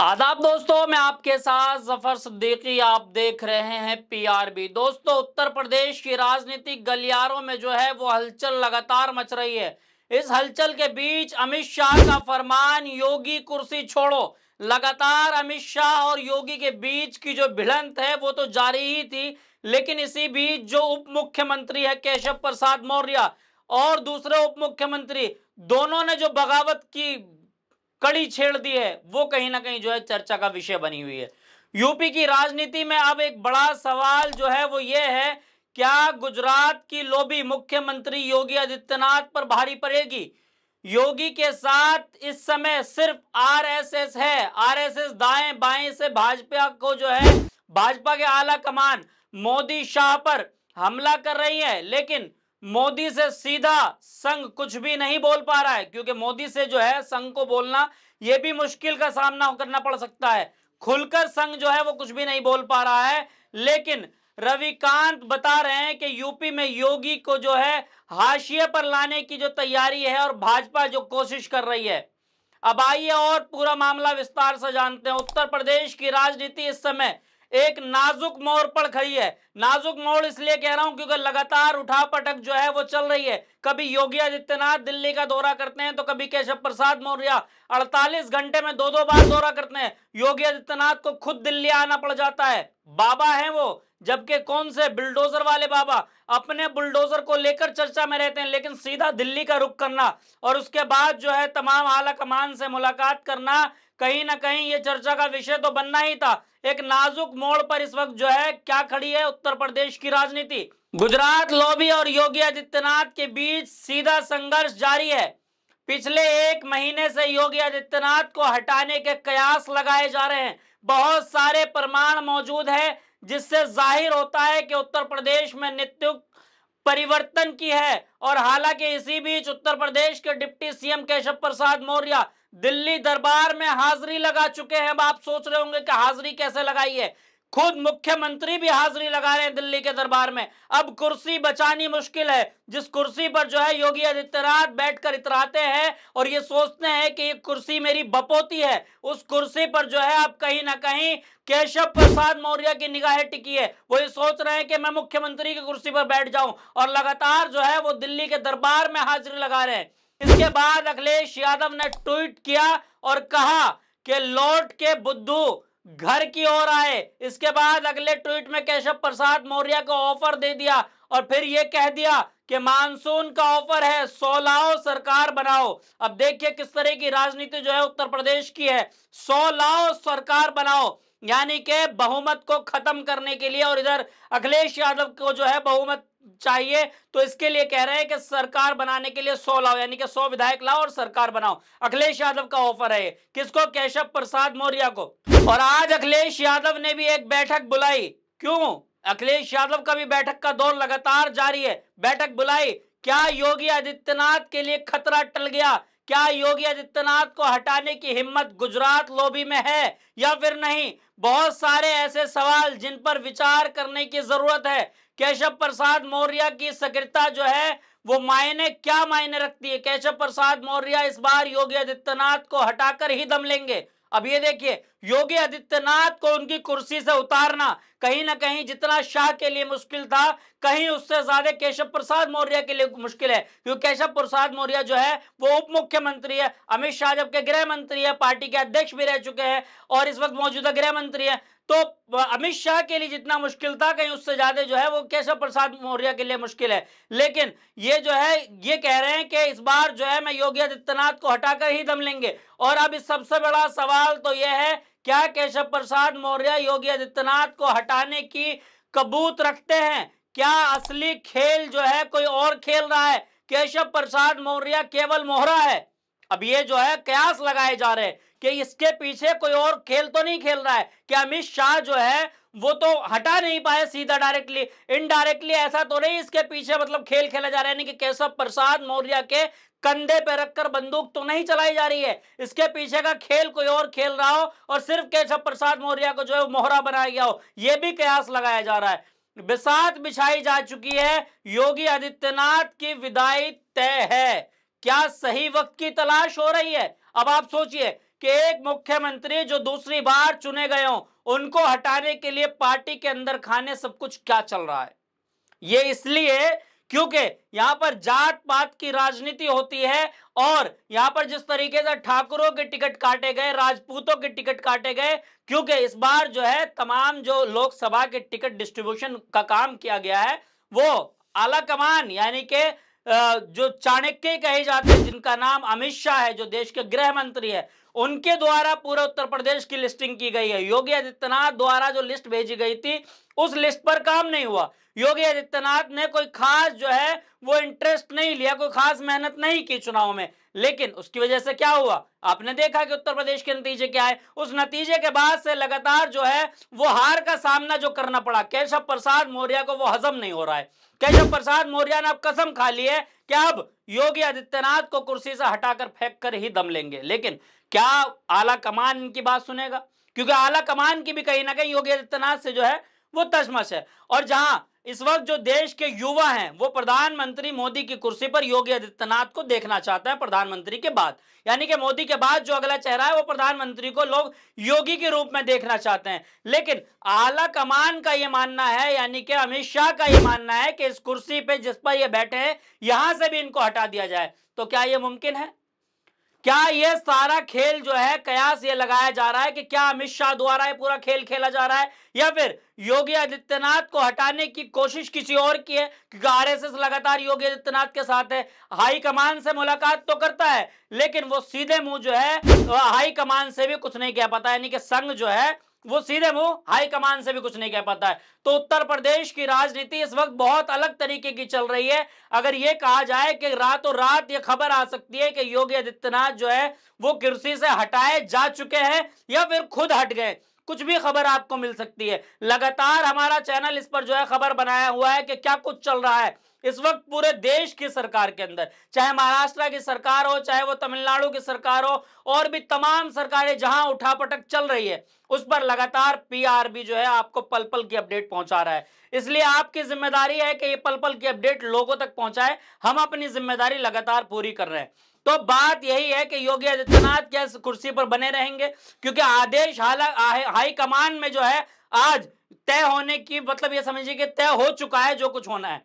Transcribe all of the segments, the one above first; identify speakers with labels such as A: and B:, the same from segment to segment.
A: आदाब दोस्तों मैं आपके साथ जफर सिद्दीकी आप देख रहे हैं पीआरबी दोस्तों उत्तर प्रदेश की राजनीतिक गलियारों में जो है वो हलचल लगातार मच रही है इस हलचल के बीच अमित शाह का फरमान योगी कुर्सी छोड़ो लगातार अमित शाह और योगी के बीच की जो भिड़ंत है वो तो जारी ही थी लेकिन इसी बीच जो उप मुख्यमंत्री है केशव प्रसाद मौर्य और दूसरे उप मुख्यमंत्री दोनों ने जो बगावत की कड़ी छेड़ दी है वो कहीं ना कहीं जो है चर्चा का विषय बनी हुई है यूपी की राजनीति में अब एक बड़ा सवाल जो है वो ये है क्या गुजरात की लोबी मुख्यमंत्री योगी आदित्यनाथ पर भारी पड़ेगी योगी के साथ इस समय सिर्फ आरएसएस है आरएसएस दाएं बाएं से भाजपा को जो है भाजपा के आला कमान मोदी शाह पर हमला कर रही है लेकिन मोदी से सीधा संघ कुछ भी नहीं बोल पा रहा है क्योंकि मोदी से जो है संघ को बोलना यह भी मुश्किल का सामना करना पड़ सकता है खुलकर संघ जो है वो कुछ भी नहीं बोल पा रहा है लेकिन रविकांत बता रहे हैं कि यूपी में योगी को जो है हाशिए पर लाने की जो तैयारी है और भाजपा जो कोशिश कर रही है अब आइए और पूरा मामला विस्तार से जानते हैं उत्तर प्रदेश की राजनीति इस समय एक नाजुक मोड़ पर खड़ी है नाजुक मोड़ इसलिए कह रहा हूं क्योंकि लगातार उठा पटक जो है वो चल रही है कभी योगी आदित्यनाथ दिल्ली का दौरा करते हैं तो कभी केशव प्रसाद मौर्य 48 घंटे में दो दो बार दौरा करते हैं योगी आदित्यनाथ को खुद दिल्ली आना पड़ जाता है बाबा है वो जबकि कौन से बुलडोजर वाले बाबा अपने बुलडोजर को लेकर चर्चा में रहते हैं लेकिन सीधा दिल्ली का रुख करना और उसके बाद जो है तमाम आला कमान से मुलाकात करना कहीं ना कहीं ये चर्चा का विषय तो बनना ही था एक नाजुक मोड़ पर इस वक्त जो है क्या खड़ी है उत्तर प्रदेश की राजनीति गुजरात लॉबी और योगी आदित्यनाथ के बीच सीधा संघर्ष जारी है पिछले एक महीने से योगी आदित्यनाथ को हटाने के कयास लगाए जा रहे हैं बहुत सारे प्रमाण मौजूद है जिससे जाहिर होता है कि उत्तर प्रदेश में नित्युक्त परिवर्तन की है और हालांकि इसी बीच उत्तर प्रदेश के डिप्टी सीएम केशव प्रसाद मौर्य दिल्ली दरबार में हाजिरी लगा चुके हैं अब आप सोच रहे होंगे कि हाजिरी कैसे लगाई है खुद मुख्यमंत्री भी हाजिरी लगा रहे हैं दिल्ली के दरबार में अब कुर्सी बचानी मुश्किल है जिस कुर्सी पर जो है योगी आदित्यनाथ बैठकर इतराते हैं और ये सोचते हैं कि ये कुर्सी मेरी बपोती है उस कुर्सी पर जो है आप कहीं ना कहीं केशव प्रसाद मौर्य की निगाहें टिकी है वो ये सोच रहे हैं कि मैं मुख्यमंत्री की कुर्सी पर बैठ जाऊं और लगातार जो है वो दिल्ली के दरबार में हाजिरी लगा रहे हैं इसके बाद अखिलेश यादव ने ट्वीट किया और कहा कि लौट के बुद्धू घर की ओर आए इसके बाद अगले ट्वीट में केशव प्रसाद मौर्य को ऑफर दे दिया और फिर ये कह दिया कि मानसून का ऑफर है सौ लाओ सरकार बनाओ अब देखिए किस तरह की राजनीति जो है उत्तर प्रदेश की है सौ लाओ सरकार बनाओ यानी के बहुमत को खत्म करने के लिए और इधर अखिलेश यादव को जो है बहुमत चाहिए तो इसके लिए कह रहे हैं कि सरकार बनाने के लिए सौ लाओ यानी कि सौ विधायक लाओ और सरकार बनाओ अखिलेश यादव का ऑफर है किसको केशव प्रसाद मौर्य को और आज अखिलेश यादव ने भी एक बैठक बुलाई क्यों अखिलेश यादव का भी बैठक का दौर लगातार जारी है बैठक बुलाई क्या योगी आदित्यनाथ के लिए खतरा टल गया क्या योगी आदित्यनाथ को हटाने की हिम्मत गुजरात लोबी में है या फिर नहीं बहुत सारे ऐसे सवाल जिन पर विचार करने की जरूरत है केशव प्रसाद मौर्य की सक्रियता जो है वो मायने क्या मायने रखती है केशव प्रसाद मौर्य इस बार योगी आदित्यनाथ को हटाकर ही दम लेंगे अब ये देखिए योगी आदित्यनाथ को उनकी कुर्सी से उतारना कहीं ना कहीं जितना शाह के लिए मुश्किल था कहीं उससे ज्यादा केशव प्रसाद मौर्य के लिए मुश्किल है क्योंकि केशव प्रसाद मौर्य जो है वो उप मुख्यमंत्री है अमित शाह जब के गृह मंत्री है पार्टी के अध्यक्ष भी रह चुके हैं और इस वक्त मौजूदा गृह मंत्री है तो अमित शाह के लिए जितना मुश्किल था कहीं उससे ज्यादा जो है वो केशव प्रसाद मौर्य के लिए मुश्किल है लेकिन ये जो है ये कह रहे हैं कि इस बार जो है मैं योगी आदित्यनाथ को हटाकर ही दम लेंगे और अब इस सबसे बड़ा सवाल तो यह है क्या केशव प्रसाद मौर्य योगी आदित्यनाथ को हटाने की कबूत रखते हैं क्या असली खेल जो है कोई और खेल रहा है केशव प्रसाद मौर्य केवल मोहरा है अब ये जो है कयास लगाए जा रहे हैं कि इसके पीछे कोई और खेल तो नहीं खेल रहा है कि अमित शाह जो है वो तो हटा नहीं पाए सीधा डायरेक्टली इनडायरेक्टली ऐसा तो नहीं इसके पीछे मतलब खेल खेला जा रहा है कि केशव प्रसाद मौर्य के कंधे पे रखकर बंदूक तो नहीं चलाई जा रही है इसके पीछे का खेल कोई और खेल रहा हो और सिर्फ केशव प्रसाद मौर्य को जो है मोहरा बनाया गया हो यह भी कयास लगाया जा रहा है बिसात बिछाई जा चुकी है योगी आदित्यनाथ की विदाई तय है क्या सही वक्त की तलाश हो रही है अब आप सोचिए कि एक मुख्यमंत्री जो दूसरी बार चुने गए हों उनको हटाने के लिए पार्टी के अंदर खाने सब कुछ क्या चल रहा है ये इसलिए क्योंकि यहां पर जात पात की राजनीति होती है और यहां पर जिस तरीके से ठाकुरों के टिकट काटे गए राजपूतों के टिकट काटे गए क्योंकि इस बार जो है तमाम जो लोकसभा के टिकट डिस्ट्रीब्यूशन का काम किया गया है वो आला कमान यानी के जो चाणक्य कहे जाते हैं जिनका नाम अमित शाह है जो देश के गृह मंत्री है उनके द्वारा पूरे उत्तर प्रदेश की लिस्टिंग की गई है योगी आदित्यनाथ द्वारा जो लिस्ट भेजी गई थी उस लिस्ट पर काम नहीं हुआ योगी आदित्यनाथ ने कोई खास जो है वो इंटरेस्ट नहीं लिया कोई खास मेहनत नहीं की चुनाव में लेकिन उसकी वजह से क्या हुआ आपने देखा कि उत्तर प्रदेश के नतीजे क्या है उस नतीजे के बाद से लगातार जो है वो हार का सामना जो करना पड़ा केशव प्रसाद मौर्य को वो हजम नहीं हो रहा है केशव प्रसाद मौर्य ने अब कसम खा ली है कि अब योगी आदित्यनाथ को कुर्सी से हटाकर फेंक कर ही दम लेंगे लेकिन क्या आला कमान इनकी बात सुनेगा क्योंकि आला कमान की भी कहीं ना कहीं योगी आदित्यनाथ से जो है वो तशमश है और जहां इस वक्त जो देश के युवा हैं वो प्रधानमंत्री मोदी की कुर्सी पर योगी आदित्यनाथ को देखना चाहता है प्रधानमंत्री के बाद यानी कि मोदी के बाद जो अगला चेहरा है वो प्रधानमंत्री को लोग योगी के रूप में देखना चाहते हैं लेकिन आला कमान का ये मानना है यानी कि अमित शाह का ये मानना है कि इस कुर्सी पे जिस पर ये बैठे हैं यहां से भी इनको हटा दिया जाए तो क्या ये मुमकिन है क्या ये सारा खेल जो है कयास ये लगाया जा रहा है कि क्या अमित शाह द्वारा ये पूरा खेल खेला जा रहा है या फिर योगी आदित्यनाथ को हटाने की कोशिश किसी और की है क्योंकि आरएसएस लगातार योगी आदित्यनाथ के साथ है हाई कमान से मुलाकात तो करता है लेकिन वो सीधे मुंह जो है हाई कमान से भी कुछ नहीं कह पाता यानी कि संघ जो है वो सीधे वो हाईकमान से भी कुछ नहीं कह पाता है तो उत्तर प्रदेश की राजनीति इस वक्त बहुत अलग तरीके की चल रही है अगर ये कहा जाए कि रातों रात ये खबर आ सकती है कि योगी आदित्यनाथ जो है वो कुर्सी से हटाए जा चुके हैं या फिर खुद हट गए कुछ भी खबर आपको मिल सकती है लगातार हमारा चैनल इस पर जो है खबर बनाया हुआ है कि क्या कुछ चल रहा है इस वक्त पूरे देश की सरकार के अंदर चाहे महाराष्ट्र की सरकार हो चाहे वो तमिलनाडु की सरकार हो और भी तमाम सरकारें जहां उठापटक चल रही है उस पर लगातार पीआरबी जो है आपको पल पल की अपडेट पहुंचा रहा है इसलिए आपकी जिम्मेदारी है कि ये पल पल की अपडेट लोगों तक पहुंचाए हम अपनी जिम्मेदारी लगातार पूरी कर रहे हैं तो बात यही है कि योगी आदित्यनाथ क्या कुर्सी पर बने रहेंगे क्योंकि आदेश हाईकमान में जो है आज तय होने की मतलब ये समझिए कि तय हो चुका है जो कुछ होना है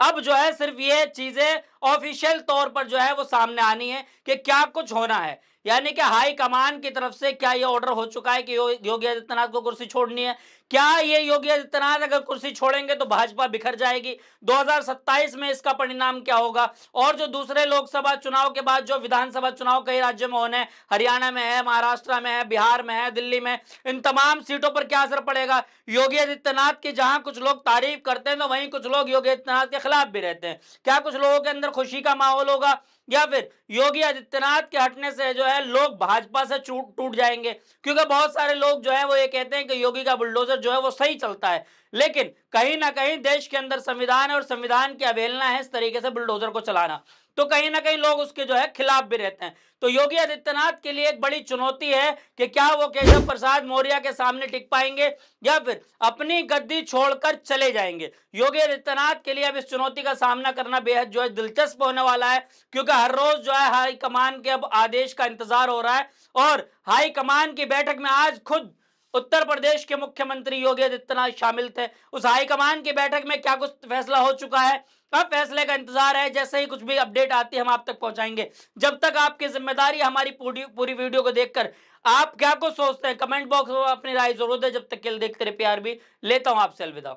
A: अब जो है सिर्फ ये चीजें ऑफिशियल तौर पर जो है वो सामने आनी है कि क्या कुछ होना है यानी कि हाई कमान की तरफ से क्या ये ऑर्डर हो चुका है कि यो, योगी आदित्यनाथ को कुर्सी छोड़नी है क्या ये योगी आदित्यनाथ अगर कुर्सी छोड़ेंगे तो भाजपा बिखर जाएगी 2027 में इसका परिणाम क्या होगा और जो दूसरे लोकसभा चुनाव के बाद जो विधानसभा चुनाव कई राज्यों में होने हरियाणा में है महाराष्ट्र में है बिहार में है दिल्ली में इन तमाम सीटों पर क्या असर पड़ेगा योगी आदित्यनाथ की जहां कुछ लोग तारीफ करते हैं तो वहीं कुछ लोग योगी आदित्यनाथ के खिलाफ भी रहते हैं क्या कुछ लोगों के अंदर खुशी का माहौल होगा या फिर योगी आदित्यनाथ के हटने से जो है लोग भाजपा से टूट जाएंगे क्योंकि बहुत सारे लोग जो है वो ये कहते हैं कि योगी का बुलडोजर जो है वो सही चलता है लेकिन कहीं ना कहीं देश के अंदर संविधान है और संविधान की अवहेलना है इस तरीके से बुलडोजर को चलाना तो कहीं ना कहीं लोग उसके जो है खिलाफ भी रहते हैं तो योगी आदित्यनाथ के लिए एक बड़ी चुनौती है कि क्या वो केशव प्रसाद मौर्य के सामने टिक पाएंगे या फिर अपनी गद्दी छोड़कर चले जाएंगे योगी आदित्यनाथ के लिए अब इस चुनौती का सामना करना बेहद जो है दिलचस्प होने वाला है क्योंकि हर रोज जो है हाईकमान के अब आदेश का इंतजार हो रहा है और हाईकमान की बैठक में आज खुद उत्तर प्रदेश के मुख्यमंत्री योगी आदित्यनाथ शामिल थे उस हाईकमान की बैठक में क्या कुछ फैसला हो चुका है अब फैसले का इंतजार है जैसे ही कुछ भी अपडेट आती है हम आप तक पहुंचाएंगे जब तक आपकी जिम्मेदारी हमारी पूरी पूरी वीडियो को देखकर आप क्या कुछ सोचते हैं कमेंट बॉक्स में अपनी राय जरूर दे जब तक के लिए देखते रहे प्यार भी लेता हूं आपसे अलविदा